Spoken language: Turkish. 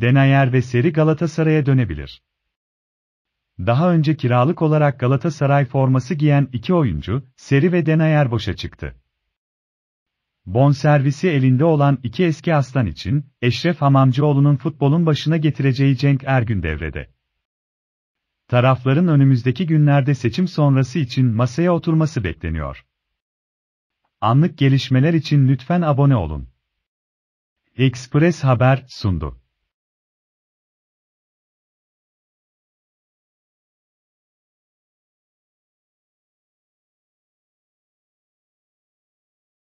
Denayer ve Seri Galatasaray'a dönebilir. Daha önce kiralık olarak Galatasaray forması giyen iki oyuncu, Seri ve Denayer boşa çıktı. Bon servisi elinde olan iki eski aslan için, Eşref Hamamcıoğlu'nun futbolun başına getireceği Cenk Ergün devrede. Tarafların önümüzdeki günlerde seçim sonrası için masaya oturması bekleniyor. Anlık gelişmeler için lütfen abone olun. Express Haber sundu.